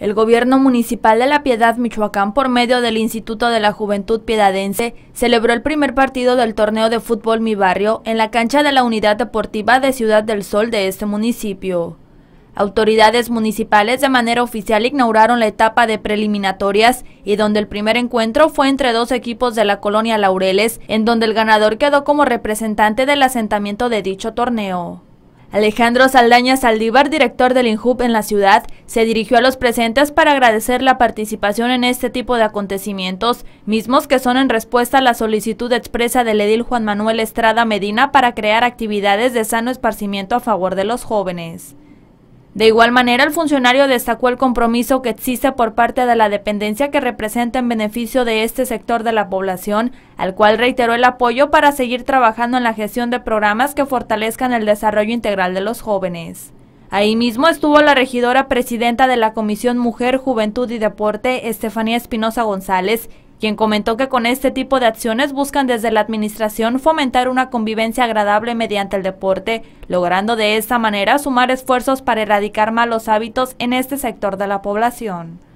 El gobierno municipal de La Piedad, Michoacán, por medio del Instituto de la Juventud Piedadense, celebró el primer partido del torneo de fútbol Mi Barrio en la cancha de la Unidad Deportiva de Ciudad del Sol de este municipio. Autoridades municipales de manera oficial inauguraron la etapa de preliminatorias y donde el primer encuentro fue entre dos equipos de la colonia Laureles, en donde el ganador quedó como representante del asentamiento de dicho torneo. Alejandro Saldaña Saldívar, director del INJUP en la ciudad, se dirigió a los presentes para agradecer la participación en este tipo de acontecimientos, mismos que son en respuesta a la solicitud expresa del edil Juan Manuel Estrada Medina para crear actividades de sano esparcimiento a favor de los jóvenes. De igual manera, el funcionario destacó el compromiso que existe por parte de la dependencia que representa en beneficio de este sector de la población, al cual reiteró el apoyo para seguir trabajando en la gestión de programas que fortalezcan el desarrollo integral de los jóvenes. Ahí mismo estuvo la regidora presidenta de la Comisión Mujer, Juventud y Deporte, Estefanía Espinosa González, quien comentó que con este tipo de acciones buscan desde la administración fomentar una convivencia agradable mediante el deporte, logrando de esta manera sumar esfuerzos para erradicar malos hábitos en este sector de la población.